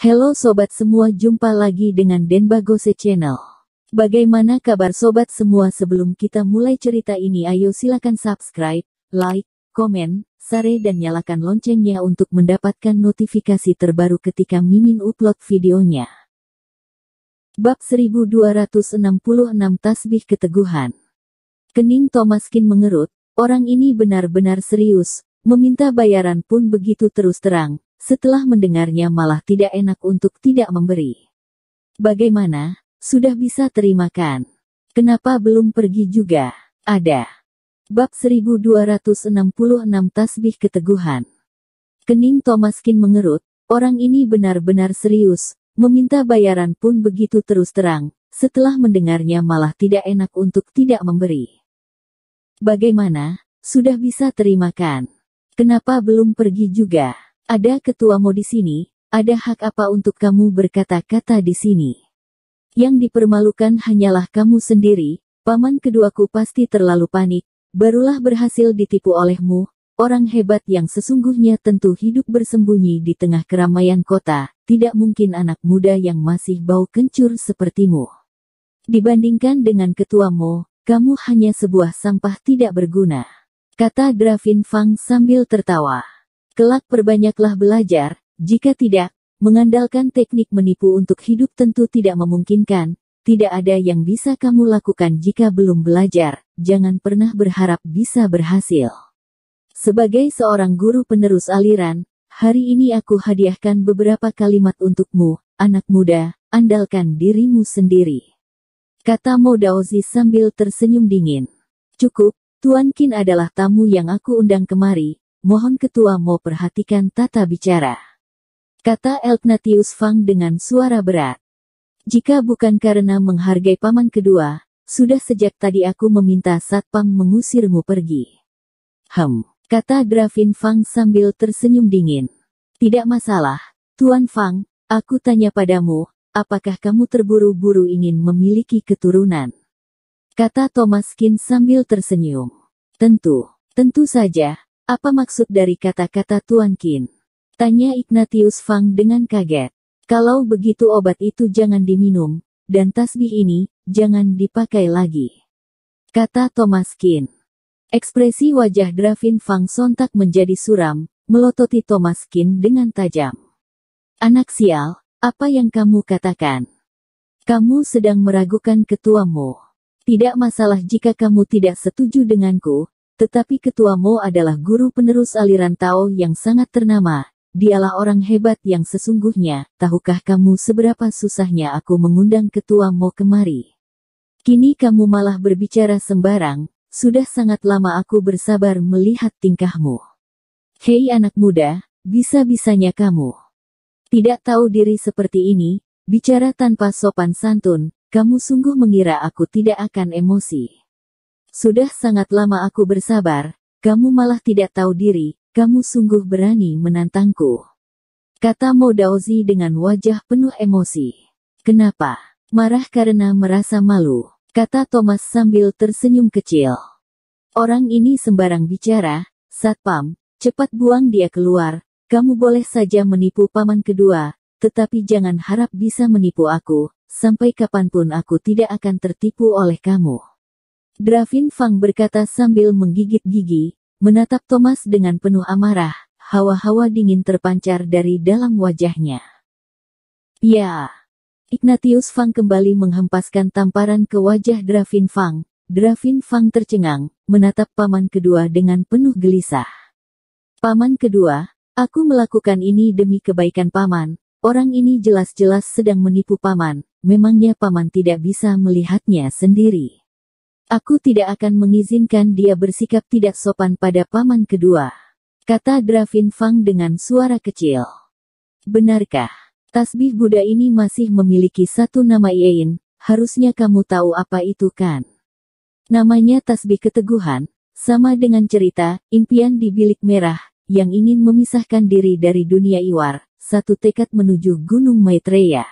Halo sobat semua, jumpa lagi dengan Denbagose Channel. Bagaimana kabar sobat semua sebelum kita mulai cerita ini ayo silakan subscribe, like, komen, share dan nyalakan loncengnya untuk mendapatkan notifikasi terbaru ketika Mimin upload videonya. Bab 1266 Tasbih Keteguhan Kening Thomaskin mengerut, orang ini benar-benar serius, meminta bayaran pun begitu terus terang, setelah mendengarnya malah tidak enak untuk tidak memberi. Bagaimana, sudah bisa terimakan? Kenapa belum pergi juga? Ada. Bab 1266 Tasbih Keteguhan Kening Thomaskin mengerut, orang ini benar-benar serius, meminta bayaran pun begitu terus terang, setelah mendengarnya malah tidak enak untuk tidak memberi. Bagaimana, sudah bisa terimakan? Kenapa belum pergi juga? Ada ketuamu di sini, ada hak apa untuk kamu berkata-kata di sini? Yang dipermalukan hanyalah kamu sendiri, paman keduaku pasti terlalu panik, barulah berhasil ditipu olehmu, orang hebat yang sesungguhnya tentu hidup bersembunyi di tengah keramaian kota, tidak mungkin anak muda yang masih bau kencur sepertimu. Dibandingkan dengan ketuamu, kamu hanya sebuah sampah tidak berguna. Kata Dravin Fang sambil tertawa. Kelak perbanyaklah belajar, jika tidak, mengandalkan teknik menipu untuk hidup tentu tidak memungkinkan, tidak ada yang bisa kamu lakukan jika belum belajar, jangan pernah berharap bisa berhasil. Sebagai seorang guru penerus aliran, hari ini aku hadiahkan beberapa kalimat untukmu, anak muda, andalkan dirimu sendiri. Kata Mo Daozi sambil tersenyum dingin. Cukup, Tuan Kin adalah tamu yang aku undang kemari, mohon ketua mau perhatikan tata bicara. Kata Elknatius Fang dengan suara berat. Jika bukan karena menghargai paman kedua, sudah sejak tadi aku meminta Satpam mengusirmu pergi. Hem, kata Grafin Fang sambil tersenyum dingin. Tidak masalah, Tuan Fang, aku tanya padamu, apakah kamu terburu-buru ingin memiliki keturunan? Kata Thomas Kin sambil tersenyum. Tentu, tentu saja, apa maksud dari kata-kata Tuan Kin? Tanya Ignatius Fang dengan kaget. Kalau begitu obat itu jangan diminum, dan tasbih ini, jangan dipakai lagi. Kata Thomas Kin. Ekspresi wajah Grafin Fang sontak menjadi suram, melototi Thomas Kin dengan tajam. Anak sial, apa yang kamu katakan? Kamu sedang meragukan ketuamu. Tidak masalah jika kamu tidak setuju denganku, tetapi ketua Mo adalah guru penerus aliran Tao yang sangat ternama. Dialah orang hebat yang sesungguhnya, tahukah kamu seberapa susahnya aku mengundang ketua Mo kemari? Kini kamu malah berbicara sembarang, sudah sangat lama aku bersabar melihat tingkahmu. Hei anak muda, bisa-bisanya kamu. Tidak tahu diri seperti ini, bicara tanpa sopan santun, kamu sungguh mengira aku tidak akan emosi. Sudah sangat lama aku bersabar, kamu malah tidak tahu diri, kamu sungguh berani menantangku. Kata Mo Modaozi dengan wajah penuh emosi. Kenapa? Marah karena merasa malu, kata Thomas sambil tersenyum kecil. Orang ini sembarang bicara, Satpam, cepat buang dia keluar, kamu boleh saja menipu paman kedua, tetapi jangan harap bisa menipu aku, sampai kapanpun aku tidak akan tertipu oleh kamu. Dravin Fang berkata sambil menggigit gigi, menatap Thomas dengan penuh amarah, hawa-hawa dingin terpancar dari dalam wajahnya. Ya. Ignatius Fang kembali menghempaskan tamparan ke wajah Dravin Fang. Dravin Fang tercengang, menatap paman kedua dengan penuh gelisah. Paman kedua, aku melakukan ini demi kebaikan paman. Orang ini jelas-jelas sedang menipu paman. Memangnya paman tidak bisa melihatnya sendiri. Aku tidak akan mengizinkan dia bersikap tidak sopan pada paman kedua. Kata Gravin Fang dengan suara kecil. Benarkah? Tasbih Buddha ini masih memiliki satu nama Yein, harusnya kamu tahu apa itu kan? Namanya tasbih keteguhan, sama dengan cerita, impian di bilik merah, yang ingin memisahkan diri dari dunia Iwar, satu tekad menuju Gunung Maitreya.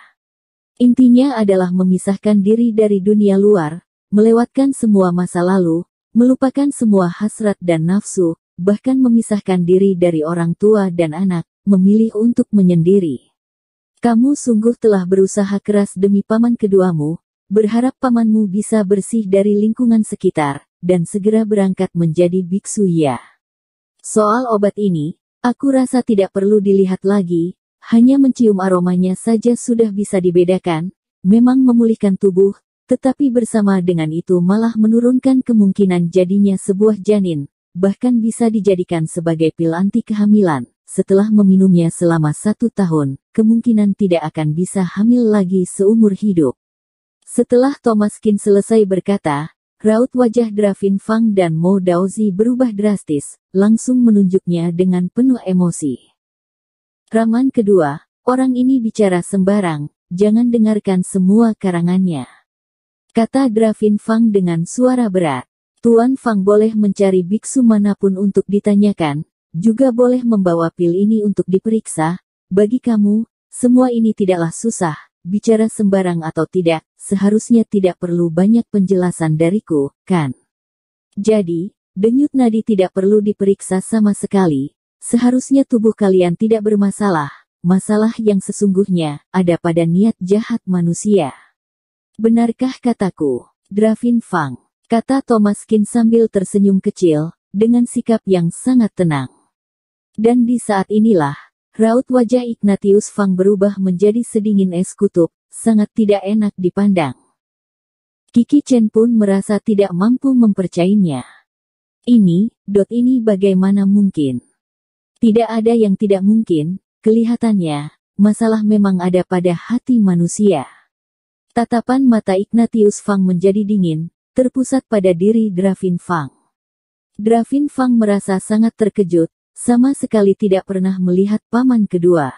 Intinya adalah memisahkan diri dari dunia luar, melewatkan semua masa lalu, melupakan semua hasrat dan nafsu, bahkan memisahkan diri dari orang tua dan anak, memilih untuk menyendiri. Kamu sungguh telah berusaha keras demi paman keduamu, berharap pamanmu bisa bersih dari lingkungan sekitar, dan segera berangkat menjadi biksu ya. Soal obat ini, aku rasa tidak perlu dilihat lagi, hanya mencium aromanya saja sudah bisa dibedakan, memang memulihkan tubuh, tetapi bersama dengan itu malah menurunkan kemungkinan jadinya sebuah janin, bahkan bisa dijadikan sebagai pil anti kehamilan. Setelah meminumnya selama satu tahun, kemungkinan tidak akan bisa hamil lagi seumur hidup. Setelah Thomas Kin selesai berkata, raut wajah Dravin Fang dan Mo Daozi berubah drastis, langsung menunjuknya dengan penuh emosi. Raman kedua, orang ini bicara sembarang, jangan dengarkan semua karangannya. Kata Grafin Fang dengan suara berat. Tuan Fang boleh mencari biksu manapun untuk ditanyakan, juga boleh membawa pil ini untuk diperiksa. Bagi kamu, semua ini tidaklah susah. Bicara sembarang atau tidak, seharusnya tidak perlu banyak penjelasan dariku, kan? Jadi, denyut nadi tidak perlu diperiksa sama sekali. Seharusnya tubuh kalian tidak bermasalah. Masalah yang sesungguhnya ada pada niat jahat manusia. Benarkah kataku, Dravin Fang? Kata Thomas Kin sambil tersenyum kecil, dengan sikap yang sangat tenang. Dan di saat inilah, raut wajah Ignatius Fang berubah menjadi sedingin es kutub, sangat tidak enak dipandang. Kiki Chen pun merasa tidak mampu mempercayainya. Ini, dot ini bagaimana mungkin? Tidak ada yang tidak mungkin, kelihatannya, masalah memang ada pada hati manusia. Tatapan mata Ignatius Fang menjadi dingin, terpusat pada diri Dravin Fang. Dravin Fang merasa sangat terkejut, sama sekali tidak pernah melihat paman kedua.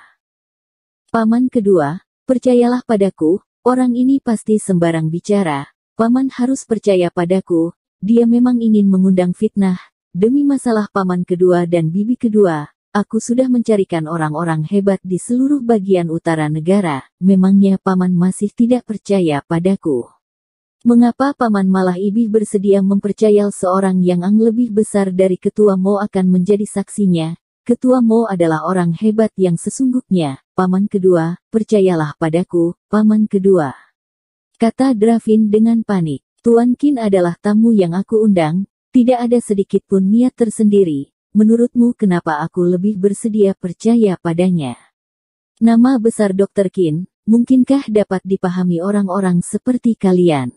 Paman kedua, percayalah padaku, orang ini pasti sembarang bicara, paman harus percaya padaku, dia memang ingin mengundang fitnah, demi masalah paman kedua dan bibi kedua, Aku sudah mencarikan orang-orang hebat di seluruh bagian utara negara, memangnya paman masih tidak percaya padaku. Mengapa paman malah ibih bersedia mempercayai seorang yang ang lebih besar dari ketua Mo akan menjadi saksinya? Ketua Mo adalah orang hebat yang sesungguhnya, paman kedua, percayalah padaku, paman kedua. Kata Dravin dengan panik, Tuan Kin adalah tamu yang aku undang, tidak ada sedikit pun niat tersendiri, Menurutmu kenapa aku lebih bersedia percaya padanya? Nama besar Dr. Kin, mungkinkah dapat dipahami orang-orang seperti kalian?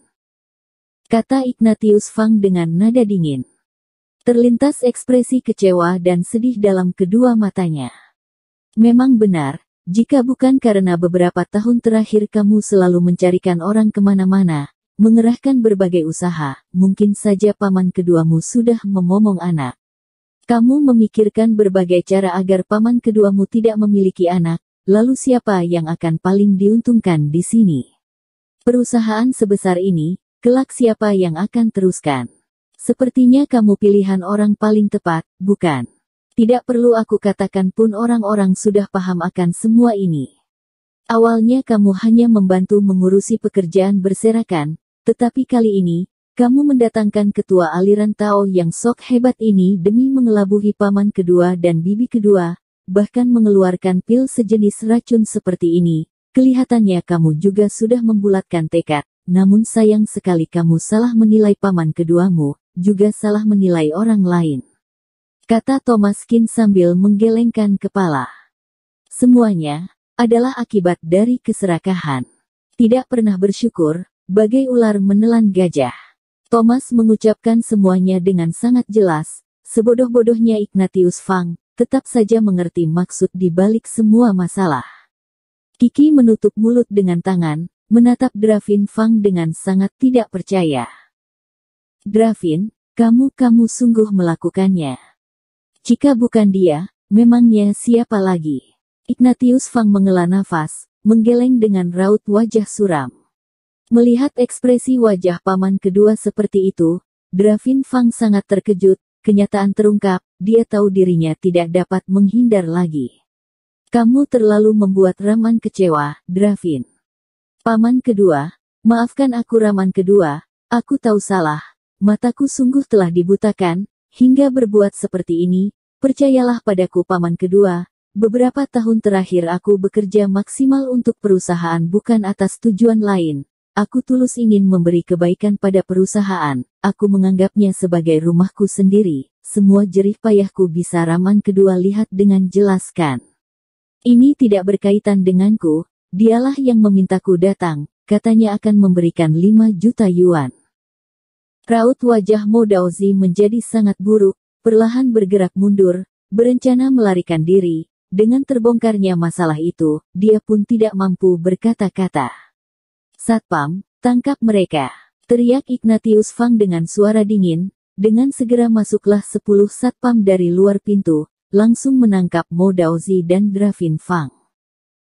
Kata Ignatius Fang dengan nada dingin. Terlintas ekspresi kecewa dan sedih dalam kedua matanya. Memang benar, jika bukan karena beberapa tahun terakhir kamu selalu mencarikan orang kemana-mana, mengerahkan berbagai usaha, mungkin saja paman keduamu sudah memomong anak. Kamu memikirkan berbagai cara agar paman keduamu tidak memiliki anak, lalu siapa yang akan paling diuntungkan di sini? Perusahaan sebesar ini, kelak siapa yang akan teruskan? Sepertinya kamu pilihan orang paling tepat, bukan? Tidak perlu aku katakan pun orang-orang sudah paham akan semua ini. Awalnya kamu hanya membantu mengurusi pekerjaan berserakan, tetapi kali ini, kamu mendatangkan ketua aliran Tao yang sok hebat ini demi mengelabuhi paman kedua dan bibi kedua, bahkan mengeluarkan pil sejenis racun seperti ini. Kelihatannya kamu juga sudah membulatkan tekad, namun sayang sekali kamu salah menilai paman keduamu, juga salah menilai orang lain. Kata Thomas Kin sambil menggelengkan kepala. Semuanya adalah akibat dari keserakahan. Tidak pernah bersyukur, bagai ular menelan gajah. Thomas mengucapkan semuanya dengan sangat jelas, sebodoh-bodohnya Ignatius Fang, tetap saja mengerti maksud di balik semua masalah. Kiki menutup mulut dengan tangan, menatap Dravin Fang dengan sangat tidak percaya. Dravin, kamu-kamu sungguh melakukannya. Jika bukan dia, memangnya siapa lagi? Ignatius Fang menghela nafas, menggeleng dengan raut wajah suram. Melihat ekspresi wajah paman kedua seperti itu, Dravin Fang sangat terkejut, kenyataan terungkap, dia tahu dirinya tidak dapat menghindar lagi. Kamu terlalu membuat Raman kecewa, Dravin. Paman kedua, maafkan aku Raman kedua, aku tahu salah, mataku sungguh telah dibutakan, hingga berbuat seperti ini, percayalah padaku Paman kedua, beberapa tahun terakhir aku bekerja maksimal untuk perusahaan bukan atas tujuan lain, Aku tulus ingin memberi kebaikan pada perusahaan, aku menganggapnya sebagai rumahku sendiri, semua jerih payahku bisa Raman kedua lihat dengan jelaskan. Ini tidak berkaitan denganku, dialah yang memintaku datang, katanya akan memberikan 5 juta yuan. Raut wajah Mo Daozi menjadi sangat buruk, perlahan bergerak mundur, berencana melarikan diri, dengan terbongkarnya masalah itu, dia pun tidak mampu berkata-kata. Satpam, tangkap mereka. Teriak Ignatius Fang dengan suara dingin, dengan segera masuklah sepuluh satpam dari luar pintu, langsung menangkap Mo Daozi dan Dravin Fang.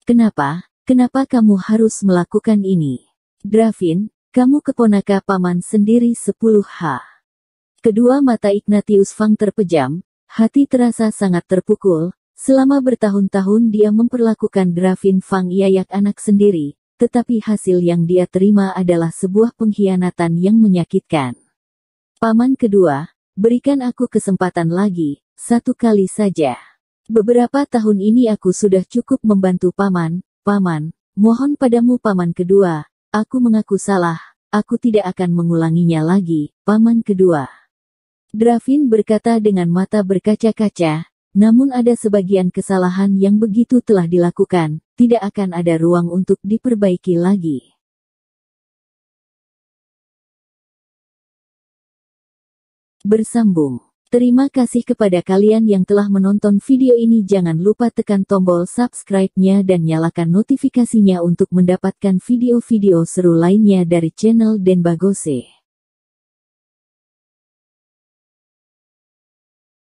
Kenapa, kenapa kamu harus melakukan ini? Dravin, kamu keponaka paman sendiri sepuluh h Kedua mata Ignatius Fang terpejam, hati terasa sangat terpukul, selama bertahun-tahun dia memperlakukan Dravin Fang iayak anak sendiri, tetapi hasil yang dia terima adalah sebuah pengkhianatan yang menyakitkan. Paman kedua, berikan aku kesempatan lagi, satu kali saja. Beberapa tahun ini aku sudah cukup membantu paman, paman, mohon padamu paman kedua, aku mengaku salah, aku tidak akan mengulanginya lagi, paman kedua. Dravin berkata dengan mata berkaca-kaca, namun ada sebagian kesalahan yang begitu telah dilakukan, tidak akan ada ruang untuk diperbaiki lagi. Bersambung. Terima kasih kepada kalian yang telah menonton video ini jangan lupa tekan tombol subscribe-nya dan nyalakan notifikasinya untuk mendapatkan video-video seru lainnya dari channel Denbagose.